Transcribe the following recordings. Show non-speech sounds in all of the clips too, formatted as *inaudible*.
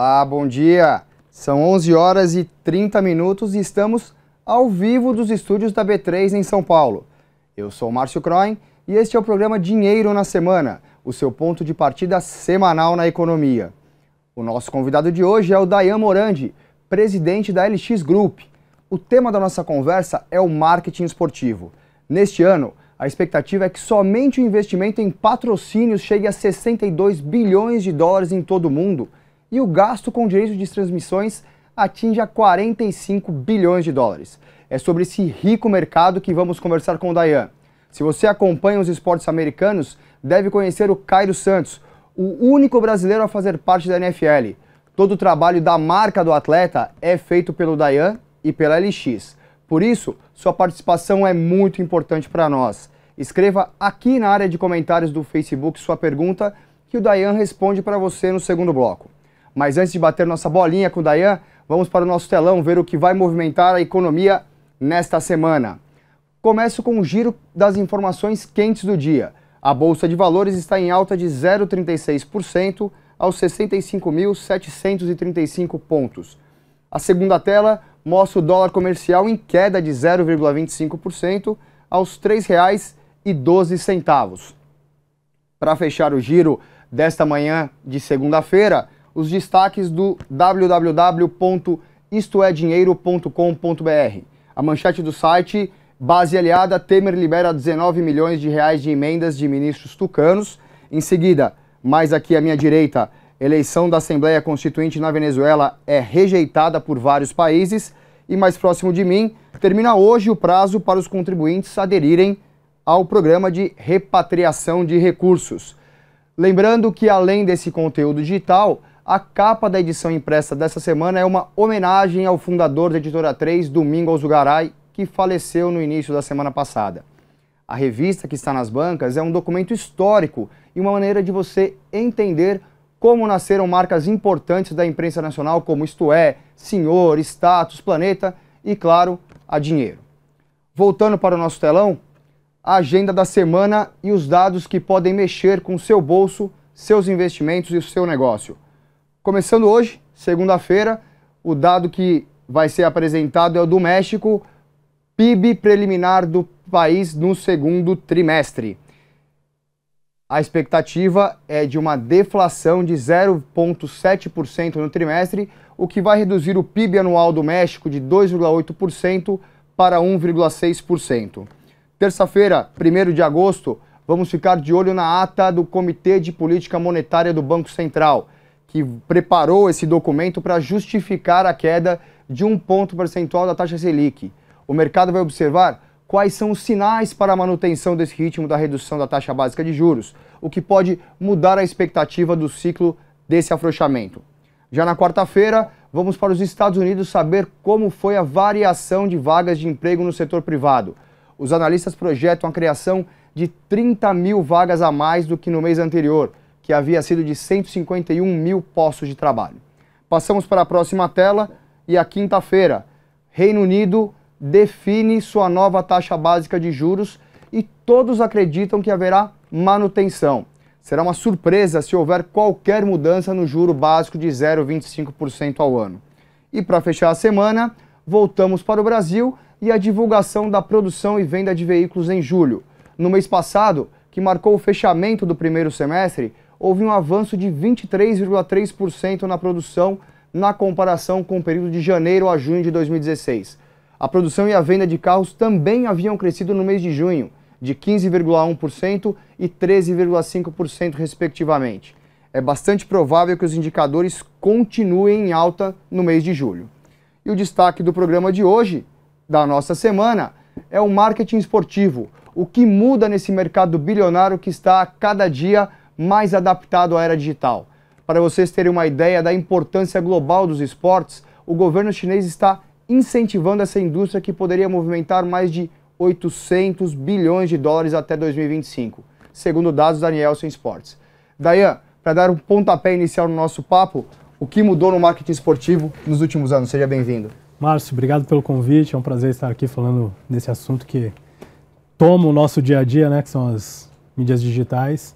Olá, bom dia! São 11 horas e 30 minutos e estamos ao vivo dos estúdios da B3 em São Paulo. Eu sou Márcio Croin e este é o programa Dinheiro na Semana, o seu ponto de partida semanal na economia. O nosso convidado de hoje é o Dayan Morandi, presidente da LX Group. O tema da nossa conversa é o marketing esportivo. Neste ano, a expectativa é que somente o investimento em patrocínios chegue a 62 bilhões de dólares em todo o mundo e o gasto com direitos de transmissões atinge a 45 bilhões de dólares. É sobre esse rico mercado que vamos conversar com o Dayan. Se você acompanha os esportes americanos, deve conhecer o Cairo Santos, o único brasileiro a fazer parte da NFL. Todo o trabalho da marca do atleta é feito pelo Dayan e pela LX. Por isso, sua participação é muito importante para nós. Escreva aqui na área de comentários do Facebook sua pergunta que o Dayan responde para você no segundo bloco. Mas antes de bater nossa bolinha com o Dayan, vamos para o nosso telão ver o que vai movimentar a economia nesta semana. Começo com o giro das informações quentes do dia. A Bolsa de Valores está em alta de 0,36% aos 65.735 pontos. A segunda tela mostra o dólar comercial em queda de 0,25% aos R$ 3,12. Para fechar o giro desta manhã de segunda-feira, os destaques do www.istoedinheiro.com.br. A manchete do site, base aliada, Temer libera 19 milhões de reais de emendas de ministros tucanos. Em seguida, mais aqui à minha direita, eleição da Assembleia Constituinte na Venezuela é rejeitada por vários países. E mais próximo de mim, termina hoje o prazo para os contribuintes aderirem ao programa de repatriação de recursos. Lembrando que, além desse conteúdo digital, a capa da edição impressa dessa semana é uma homenagem ao fundador da Editora 3, Domingos Ugaray, que faleceu no início da semana passada. A revista que está nas bancas é um documento histórico e uma maneira de você entender como nasceram marcas importantes da imprensa nacional como Isto É, Senhor, Status, Planeta e, claro, a Dinheiro. Voltando para o nosso telão, a agenda da semana e os dados que podem mexer com seu bolso, seus investimentos e o seu negócio. Começando hoje, segunda-feira, o dado que vai ser apresentado é o do México, PIB preliminar do país no segundo trimestre. A expectativa é de uma deflação de 0,7% no trimestre, o que vai reduzir o PIB anual do México de 2,8% para 1,6%. Terça-feira, 1 de agosto, vamos ficar de olho na ata do Comitê de Política Monetária do Banco Central que preparou esse documento para justificar a queda de um ponto percentual da taxa Selic. O mercado vai observar quais são os sinais para a manutenção desse ritmo da redução da taxa básica de juros, o que pode mudar a expectativa do ciclo desse afrouxamento. Já na quarta-feira, vamos para os Estados Unidos saber como foi a variação de vagas de emprego no setor privado. Os analistas projetam a criação de 30 mil vagas a mais do que no mês anterior, que havia sido de 151 mil postos de trabalho. Passamos para a próxima tela e a quinta-feira. Reino Unido define sua nova taxa básica de juros e todos acreditam que haverá manutenção. Será uma surpresa se houver qualquer mudança no juro básico de 0,25% ao ano. E para fechar a semana, voltamos para o Brasil e a divulgação da produção e venda de veículos em julho. No mês passado, que marcou o fechamento do primeiro semestre, houve um avanço de 23,3% na produção na comparação com o período de janeiro a junho de 2016. A produção e a venda de carros também haviam crescido no mês de junho, de 15,1% e 13,5%, respectivamente. É bastante provável que os indicadores continuem em alta no mês de julho. E o destaque do programa de hoje, da nossa semana, é o marketing esportivo. O que muda nesse mercado bilionário que está a cada dia mais adaptado à era digital. Para vocês terem uma ideia da importância global dos esportes, o governo chinês está incentivando essa indústria que poderia movimentar mais de 800 bilhões de dólares até 2025, segundo dados da Nielsen Sports. Dayan, para dar um pontapé inicial no nosso papo, o que mudou no marketing esportivo nos últimos anos? Seja bem-vindo. Márcio, obrigado pelo convite. É um prazer estar aqui falando desse assunto que toma o nosso dia a dia, né, que são as mídias digitais.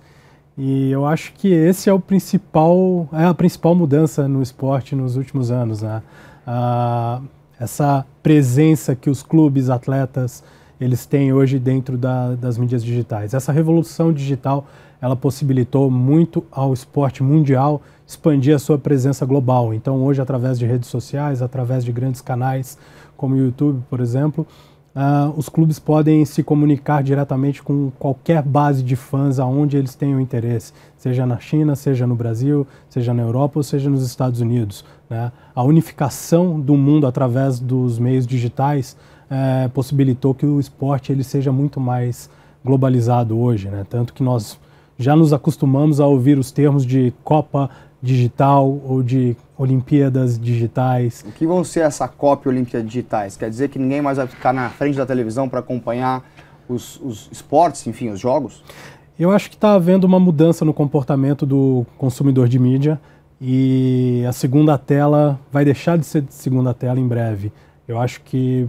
E eu acho que esse é o principal, é a principal mudança no esporte nos últimos anos, né? Ah, essa presença que os clubes, atletas, eles têm hoje dentro da, das mídias digitais. Essa revolução digital, ela possibilitou muito ao esporte mundial expandir a sua presença global. Então, hoje, através de redes sociais, através de grandes canais como o YouTube, por exemplo, Uh, os clubes podem se comunicar diretamente com qualquer base de fãs aonde eles tenham interesse, seja na China, seja no Brasil, seja na Europa ou seja nos Estados Unidos. Né? A unificação do mundo através dos meios digitais uh, possibilitou que o esporte ele seja muito mais globalizado hoje, né? tanto que nós já nos acostumamos a ouvir os termos de Copa digital ou de Olimpíadas digitais. O que vão ser essa cópia Olimpíadas digitais? Quer dizer que ninguém mais vai ficar na frente da televisão para acompanhar os, os esportes, enfim, os jogos? Eu acho que está havendo uma mudança no comportamento do consumidor de mídia e a segunda tela vai deixar de ser de segunda tela em breve. Eu acho que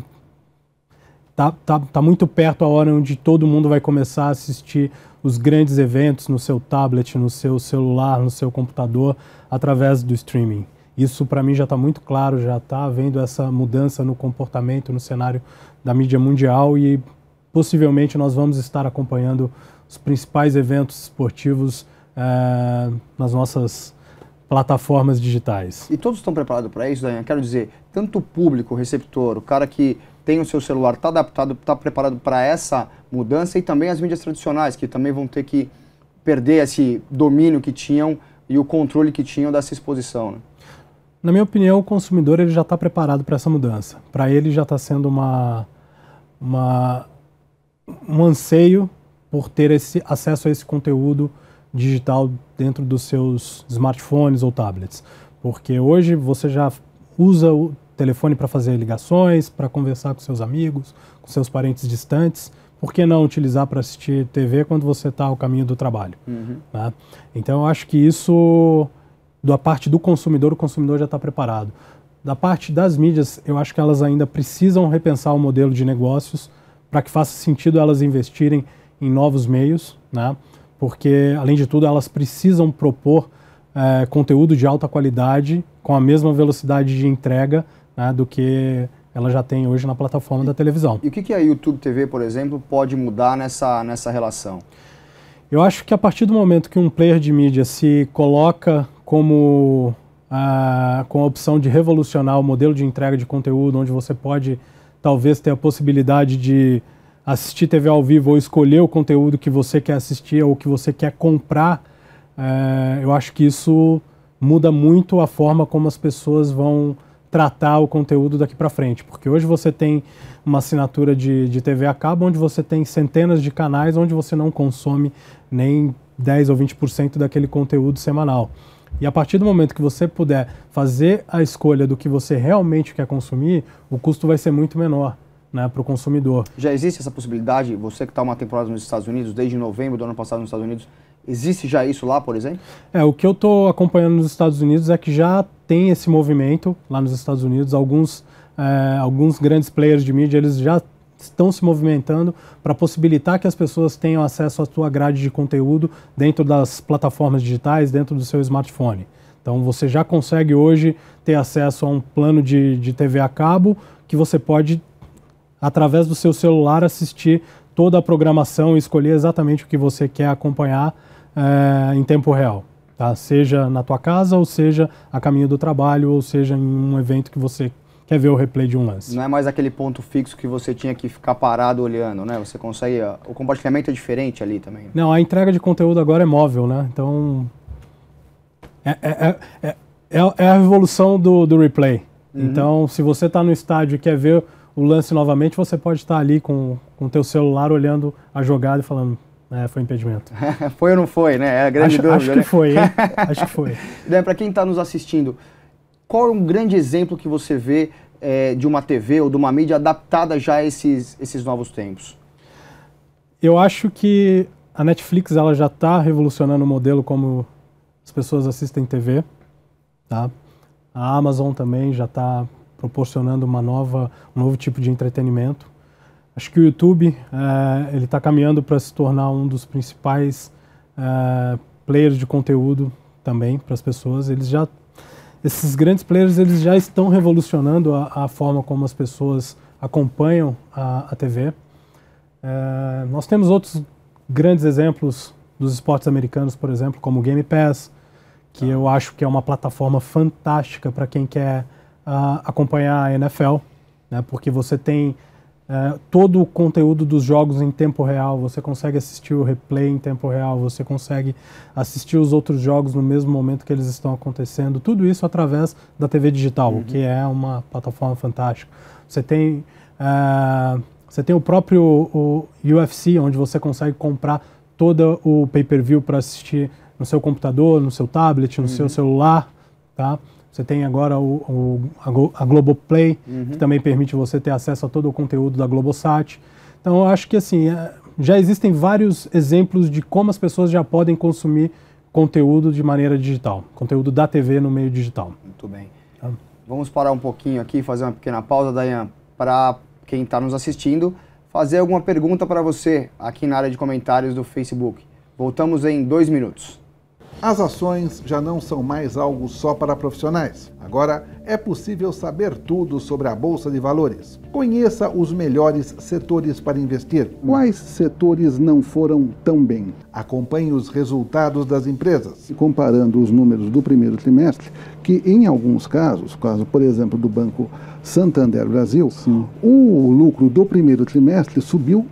tá, tá, tá muito perto a hora onde todo mundo vai começar a assistir os grandes eventos no seu tablet, no seu celular, no seu computador, através do streaming. Isso para mim já está muito claro, já está vendo essa mudança no comportamento, no cenário da mídia mundial e possivelmente nós vamos estar acompanhando os principais eventos esportivos é, nas nossas plataformas digitais. E todos estão preparados para isso, Daniel? Quero dizer, tanto o público, o receptor, o cara que tem o seu celular, está adaptado, está preparado para essa mudança e também as mídias tradicionais, que também vão ter que perder esse domínio que tinham e o controle que tinham dessa exposição. Né? Na minha opinião, o consumidor ele já está preparado para essa mudança. Para ele já está sendo uma, uma, um anseio por ter esse acesso a esse conteúdo digital dentro dos seus smartphones ou tablets. Porque hoje você já usa telefone para fazer ligações, para conversar com seus amigos, com seus parentes distantes. Por que não utilizar para assistir TV quando você está ao caminho do trabalho? Uhum. Né? Então, eu acho que isso, da parte do consumidor, o consumidor já está preparado. Da parte das mídias, eu acho que elas ainda precisam repensar o modelo de negócios para que faça sentido elas investirem em novos meios, né? porque, além de tudo, elas precisam propor é, conteúdo de alta qualidade com a mesma velocidade de entrega né, do que ela já tem hoje na plataforma e, da televisão. E o que, que a YouTube TV, por exemplo, pode mudar nessa, nessa relação? Eu acho que a partir do momento que um player de mídia se coloca como a, ah, com a opção de revolucionar o modelo de entrega de conteúdo, onde você pode talvez ter a possibilidade de assistir TV ao vivo ou escolher o conteúdo que você quer assistir ou que você quer comprar, é, eu acho que isso muda muito a forma como as pessoas vão tratar o conteúdo daqui para frente, porque hoje você tem uma assinatura de, de TV a cabo onde você tem centenas de canais onde você não consome nem 10 ou 20% daquele conteúdo semanal. E a partir do momento que você puder fazer a escolha do que você realmente quer consumir, o custo vai ser muito menor. Né, para o consumidor. Já existe essa possibilidade? Você que está uma temporada nos Estados Unidos, desde novembro do ano passado nos Estados Unidos, existe já isso lá, por exemplo? É, o que eu estou acompanhando nos Estados Unidos é que já tem esse movimento lá nos Estados Unidos. Alguns, é, alguns grandes players de mídia eles já estão se movimentando para possibilitar que as pessoas tenham acesso à sua grade de conteúdo dentro das plataformas digitais, dentro do seu smartphone. Então você já consegue hoje ter acesso a um plano de, de TV a cabo que você pode, através do seu celular, assistir toda a programação e escolher exatamente o que você quer acompanhar é, em tempo real tá? Seja na tua casa, ou seja a caminho do trabalho, ou seja em um evento que você quer ver o replay de um lance. Não é mais aquele ponto fixo que você tinha que ficar parado olhando, né? Você consegue. O compartilhamento é diferente ali também. Não, a entrega de conteúdo agora é móvel, né? Então. É, é, é, é a revolução do, do replay. Uhum. Então, se você está no estádio e quer ver o lance novamente, você pode estar ali com o teu celular olhando a jogada e falando, é, foi impedimento. *laughs* foi ou não foi, né? É a grande acho, dúvida. Acho né? que foi, hein? *laughs* acho que foi. Né, para quem está nos assistindo, qual é um grande exemplo que você vê é, de uma TV ou de uma mídia adaptada já a esses, esses novos tempos? Eu acho que a Netflix ela já está revolucionando o modelo como as pessoas assistem TV, tá? A Amazon também já está proporcionando uma nova, um novo tipo de entretenimento. Acho que o YouTube uh, ele está caminhando para se tornar um dos principais uh, players de conteúdo também para as pessoas. Eles já, esses grandes players eles já estão revolucionando a, a forma como as pessoas acompanham a, a TV. Uh, eh, nós temos outros grandes exemplos dos esportes americanos, por exemplo, como o Game Pass, que tá. eu acho que é uma plataforma fantástica para quem quer ah, acompanhar a NFL, né, porque você tem é, todo o conteúdo dos jogos em tempo real, você consegue assistir o replay em tempo real, você consegue assistir os outros jogos no mesmo momento que eles estão acontecendo, tudo isso através da TV digital, o uhum. que é uma plataforma fantástica. Você tem, é, você tem o próprio o UFC, onde você consegue comprar todo o pay-per-view para assistir no seu computador, no seu tablet, no uhum. seu celular, tá? Você tem agora o, o a Globoplay, uhum. que também permite você ter acesso a todo o conteúdo da Globosat. Então, eu acho que assim, é, já existem vários exemplos de como as pessoas já podem consumir conteúdo de maneira digital, conteúdo da TV no meio digital. Muito bem. Tá? Vamos parar um pouquinho aqui, fazer uma pequena pausa, Dayan, para quem está nos assistindo, fazer alguma pergunta para você aqui na área de comentários do Facebook. Voltamos em dois minutos. As ações já não são mais algo só para profissionais. Agora é possível saber tudo sobre a bolsa de valores. Conheça os melhores setores para investir. Quais setores não foram tão bem? Acompanhe os resultados das empresas. Comparando os números do primeiro trimestre, que em alguns casos, caso por exemplo do Banco Santander Brasil, Sim. o lucro do primeiro trimestre subiu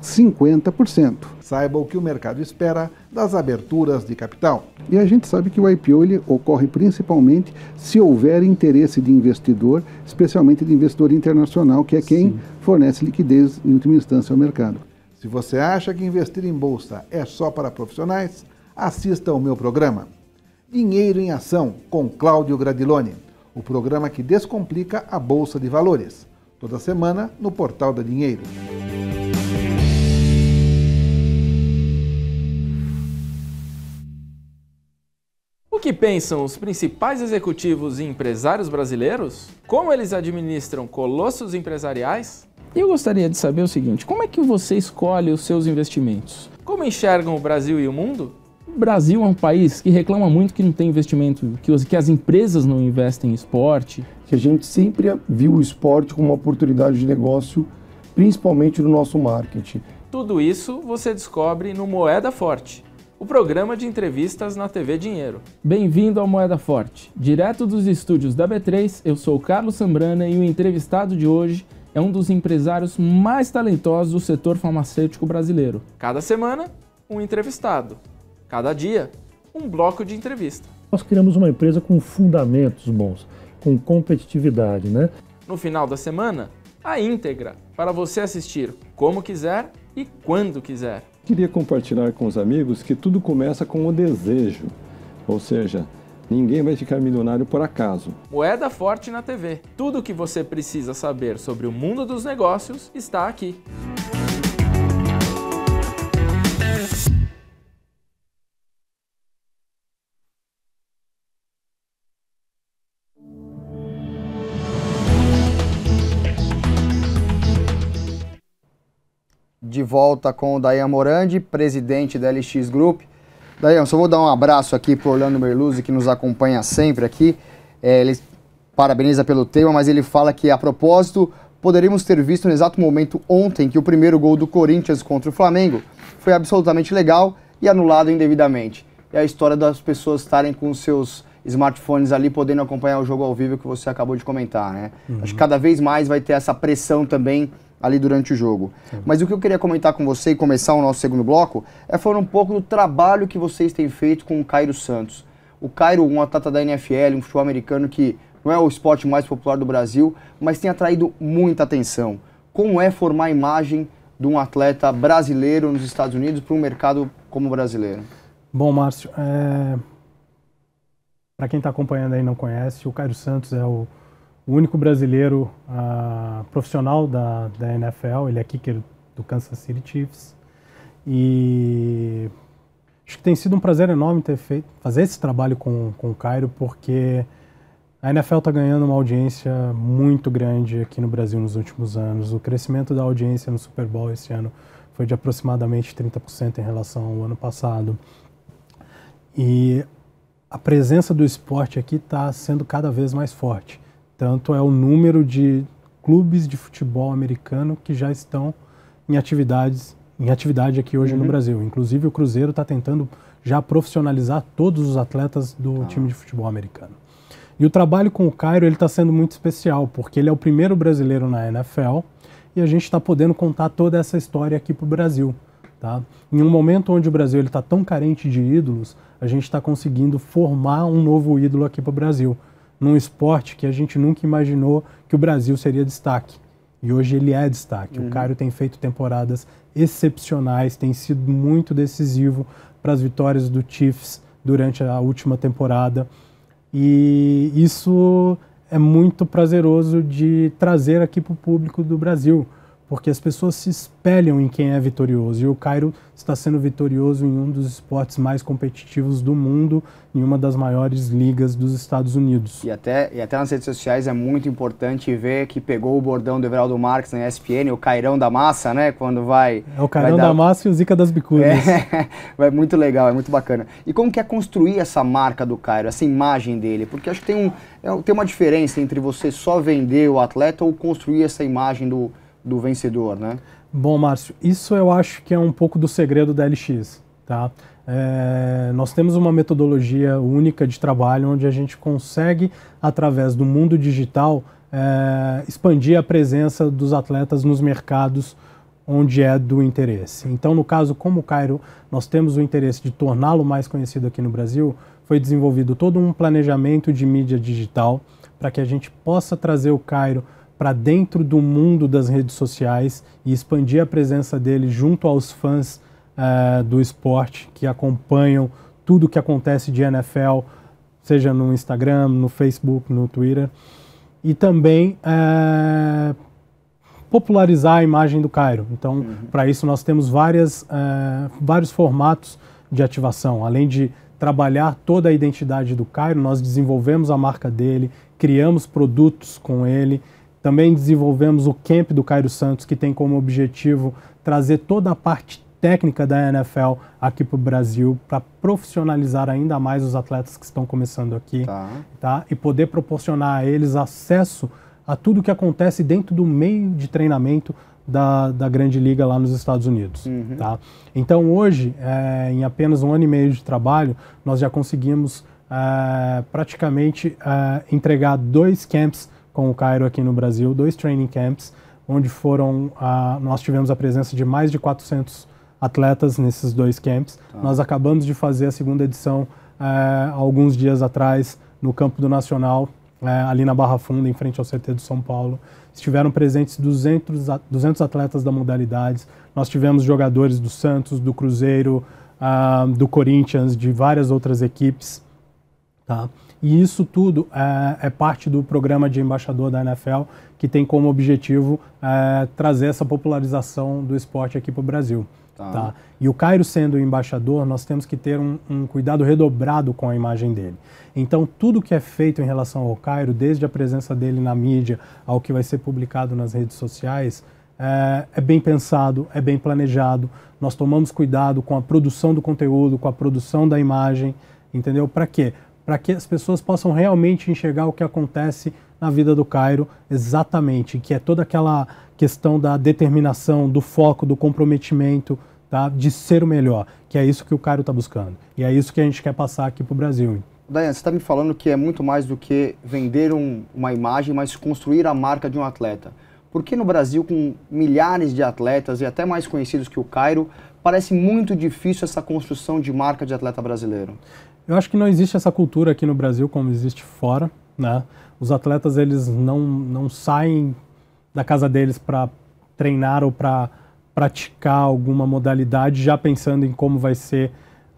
50%. Saiba o que o mercado espera das aberturas de capital. E a gente sabe que o IPO ele ocorre principalmente se houver interesse de investidor, especialmente de investidor internacional, que é quem Sim. fornece liquidez em última instância ao mercado. Se você acha que investir em bolsa é só para profissionais, assista ao meu programa Dinheiro em Ação com Cláudio Gradiloni, o programa que descomplica a bolsa de valores. Toda semana no Portal da Dinheiro. pensam os principais executivos e empresários brasileiros? Como eles administram colossos empresariais? Eu gostaria de saber o seguinte: como é que você escolhe os seus investimentos? Como enxergam o Brasil e o mundo? O Brasil é um país que reclama muito que não tem investimento, que as empresas não investem em esporte. Que a gente sempre viu o esporte como uma oportunidade de negócio, principalmente no nosso marketing. Tudo isso você descobre no Moeda Forte o programa de entrevistas na TV Dinheiro. Bem-vindo ao Moeda Forte. Direto dos estúdios da B3, eu sou Carlos Sambrana e o entrevistado de hoje é um dos empresários mais talentosos do setor farmacêutico brasileiro. Cada semana, um entrevistado. Cada dia, um bloco de entrevista. Nós criamos uma empresa com fundamentos bons, com competitividade, né? No final da semana, a íntegra, para você assistir como quiser e quando quiser. Queria compartilhar com os amigos que tudo começa com o desejo, ou seja, Ninguém vai ficar milionário por acaso. Moeda Forte na TV. Tudo o que você precisa saber sobre o mundo dos negócios está aqui. de volta com o Dayan Morandi, presidente da LX Group. Dayan, só vou dar um abraço aqui para Orlando Merluzzi, que nos acompanha sempre aqui. É, ele parabeniza pelo tema, mas ele fala que, a propósito, poderíamos ter visto no exato momento ontem que o primeiro gol do Corinthians contra o Flamengo foi absolutamente legal e anulado indevidamente. É a história das pessoas estarem com seus smartphones ali podendo acompanhar o jogo ao vivo que você acabou de comentar, né? Uhum. Acho que uhum. cada vez mais vai ter essa pressão também ali durante o jogo. Sim. Mas o que eu queria comentar com você e começar o nosso segundo bloco é falar um pouco do trabalho que vocês têm feito com o Cairo Santos. O Cairo, um atleta da NFL, um futebol americano que não é o esporte mais popular do Brasil, mas tem atraído muita atenção. Como é formar a imagem de um atleta brasileiro nos Estados Unidos para um mercado como o brasileiro? Bom, Márcio, é... para quem está acompanhando aí e não conhece, o Cairo Santos é o o único brasileiro uh, profissional da, da NFL, ele é kicker do Kansas City Chiefs. E acho que tem sido um prazer enorme ter feito, fazer esse trabalho com, com o Cairo, porque a NFL está ganhando uma audiência muito grande aqui no Brasil nos últimos anos. O crescimento da audiência no Super Bowl esse ano foi de aproximadamente 30% em relação ao ano passado. E a presença do esporte aqui está sendo cada vez mais forte. Tanto é o número de clubes de futebol americano que já estão em atividades em atividade aqui hoje uhum. no Brasil. Inclusive o Cruzeiro está tentando já profissionalizar todos os atletas do tá. time de futebol americano. E o trabalho com o Cairo ele está sendo muito especial porque ele é o primeiro brasileiro na NFL e a gente está podendo contar toda essa história aqui para o Brasil. Tá? Em um momento onde o Brasil está tão carente de ídolos, a gente está conseguindo formar um novo ídolo aqui para o Brasil num esporte que a gente nunca imaginou que o Brasil seria destaque. E hoje ele é destaque. Uhum. O Cairo tem feito temporadas excepcionais, tem sido muito decisivo para as vitórias do Chiefs durante a última temporada. E isso é muito prazeroso de trazer aqui para o público do Brasil porque as pessoas se espelham em quem é vitorioso. E o Cairo está sendo vitorioso em um dos esportes mais competitivos do mundo, em uma das maiores ligas dos Estados Unidos. E até, e até nas redes sociais é muito importante ver que pegou o bordão do Everaldo Marques na ESPN, o Cairão da Massa, né? Quando vai. É o Cairão dar... da Massa e o Zica das Bicudas. *laughs* É, é muito legal, é muito bacana. E como que é construir essa marca do Cairo, essa imagem dele? Porque acho que tem, um, é, tem uma diferença entre você só vender o atleta ou construir essa imagem do do vencedor, né? Bom, Márcio, isso eu acho que é um pouco do segredo da LX, tá? É, nós temos uma metodologia única de trabalho onde a gente consegue, através do mundo digital, é, expandir a presença dos atletas nos mercados onde é do interesse. Então, no caso, como o Cairo, nós temos o interesse de torná-lo mais conhecido aqui no Brasil, foi desenvolvido todo um planejamento de mídia digital para que a gente possa trazer o Cairo para dentro do mundo das redes sociais e expandir a presença dele junto aos fãs uh, do esporte que acompanham tudo que acontece de NFL, seja no Instagram, no Facebook, no Twitter, e também uh, popularizar a imagem do Cairo. Então, uhum. para isso nós temos várias, uh, vários formatos de ativação, além de trabalhar toda a identidade do Cairo, nós desenvolvemos a marca dele, criamos produtos com ele. Também desenvolvemos o Camp do Cairo Santos, que tem como objetivo trazer toda a parte técnica da NFL aqui para o Brasil para profissionalizar ainda mais os atletas que estão começando aqui tá. tá. e poder proporcionar a eles acesso a tudo que acontece dentro do meio de treinamento da, da Grande Liga lá nos Estados Unidos. Uhum. Tá? Então hoje, é, em apenas um ano e meio de trabalho, nós já conseguimos é, praticamente é, entregar dois camps com o Cairo aqui no Brasil, dois training camps, onde foram a, ah, nós tivemos a presença de mais de 400 atletas nesses dois camps. Tá. Nós acabamos de fazer a segunda edição é, alguns dias atrás no campo do Nacional, é, ali na Barra Funda, em frente ao CT do São Paulo. Estiveram presentes 200, 200 atletas da modalidade. Nós tivemos jogadores do Santos, do Cruzeiro, ah, do Corinthians, de várias outras equipes. Tá? E isso tudo é, é, parte do programa de embaixador da NFL, que tem como objetivo é, trazer essa popularização do esporte aqui para o Brasil. Tá. tá. E o Cairo sendo o embaixador, nós temos que ter um, um, cuidado redobrado com a imagem dele. Então, tudo que é feito em relação ao Cairo, desde a presença dele na mídia, ao que vai ser publicado nas redes sociais, é, é bem pensado, é bem planejado. Nós tomamos cuidado com a produção do conteúdo, com a produção da imagem, entendeu? Para quê? para que as pessoas possam realmente enxergar o que acontece na vida do Cairo exatamente, que é toda aquela questão da determinação, do foco, do comprometimento, tá? de ser o melhor, que é isso que o Cairo está buscando. E é isso que a gente quer passar aqui para o Brasil. Daiane, você está me falando que é muito mais do que vender um, uma imagem, mas construir a marca de um atleta. Por que no Brasil, com milhares de atletas e até mais conhecidos que o Cairo, parece muito difícil essa construção de marca de atleta brasileiro? Eu acho que não existe essa cultura aqui no Brasil como existe fora, né? Os atletas eles não não saem da casa deles para treinar ou para praticar alguma modalidade já pensando em como vai ser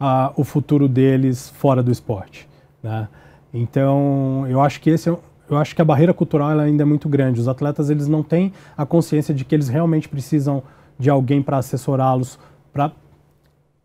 uh, o futuro deles fora do esporte, né? Então, eu acho que esse é eu acho que a barreira cultural ainda é muito grande. Os atletas eles não têm a consciência de que eles realmente precisam de alguém para assessorá-los, para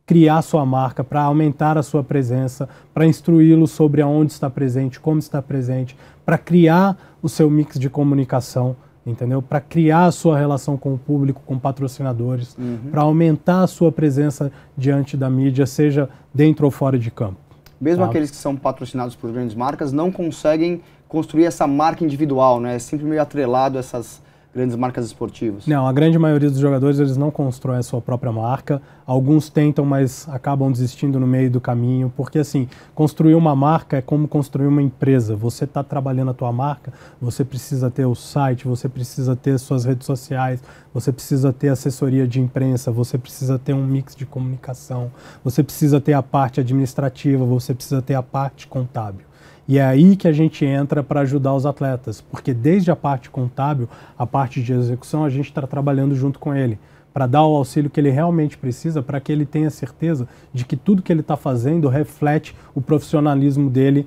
criar sua marca, para aumentar a sua presença, para instruí-lo sobre aonde está presente, como está presente, para criar o seu mix de comunicação, entendeu? Para criar a sua relação com o público, com patrocinadores, uhum. para aumentar a sua presença diante da mídia, seja dentro ou fora de campo. Mesmo aqueles que são patrocinados por grandes marcas não conseguem construir essa marca individual, né? É sempre meio atrelado a essas grandes marcas esportivas? Não, a grande maioria dos jogadores eles não constroem a sua própria marca. Alguns tentam, mas acabam desistindo no meio do caminho, porque assim, construir uma marca é como construir uma empresa. Você está trabalhando a tua marca, você precisa ter o site, você precisa ter suas redes sociais, você precisa ter assessoria de imprensa, você precisa ter um mix de comunicação, você precisa ter a parte administrativa, você precisa ter a parte contábil. E é aí que a gente entra para ajudar os atletas, porque desde a parte contábil, a parte de execução, a gente está trabalhando junto com ele para dar o auxílio que ele realmente precisa, para que ele tenha certeza de que tudo que ele está fazendo reflete o profissionalismo dele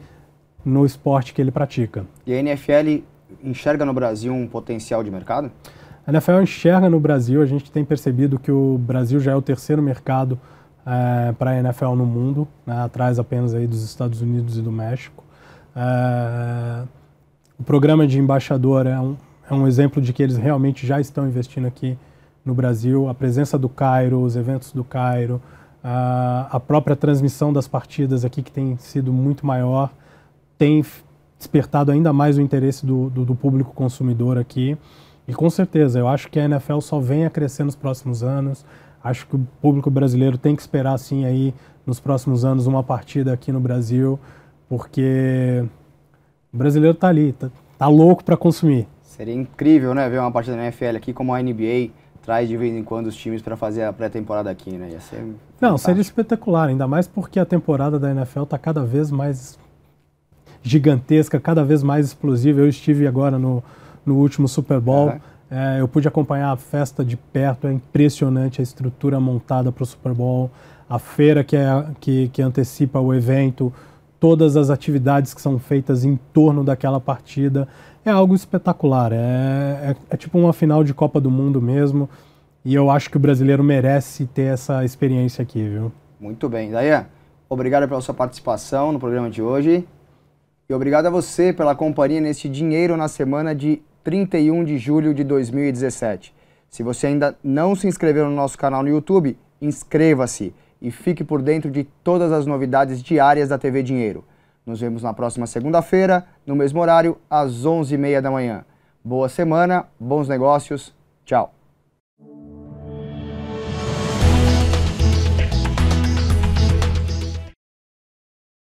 no esporte que ele pratica. E a NFL enxerga no Brasil um potencial de mercado? A NFL enxerga no Brasil, a gente tem percebido que o Brasil já é o terceiro mercado é, eh, para a NFL no mundo, né, atrás apenas aí dos Estados Unidos e do México. É, o programa de embaixador é um, é um exemplo de que eles realmente já estão investindo aqui no Brasil. A presença do Cairo, os eventos do Cairo, a própria transmissão das partidas aqui, que tem sido muito maior, tem despertado ainda mais o interesse do, do, do público consumidor aqui. E com certeza, eu acho que a NFL só vem a crescer nos próximos anos. Acho que o público brasileiro tem que esperar, sim, aí nos próximos anos uma partida aqui no Brasil. Porque o brasileiro tá ali, tá, tá louco para consumir. Seria incrível, né, ver uma partida da NFL aqui como a NBA traz de vez em quando os times para fazer a pré-temporada aqui, né? Ia ser Não, seria espetacular, ainda mais porque a temporada da NFL tá cada vez mais gigantesca, cada vez mais explosiva. Eu estive agora no, no último Super Bowl. Uhum. É, eu pude acompanhar a festa de perto, é impressionante a estrutura montada para o Super Bowl, a feira que, é, que, que antecipa o evento, todas as atividades que são feitas em torno daquela partida. É algo espetacular, é, é, é tipo uma final de Copa do Mundo mesmo. E eu acho que o brasileiro merece ter essa experiência aqui, viu? Muito bem. Dayan, obrigado pela sua participação no programa de hoje. E obrigado a você pela companhia neste Dinheiro na Semana de 31 de julho de 2017. Se você ainda não se inscreveu no nosso canal no YouTube, inscreva-se e fique por dentro de todas as novidades diárias da TV Dinheiro. Nos vemos na próxima segunda-feira, no mesmo horário, às 11h30 da manhã. Boa semana, bons negócios, tchau!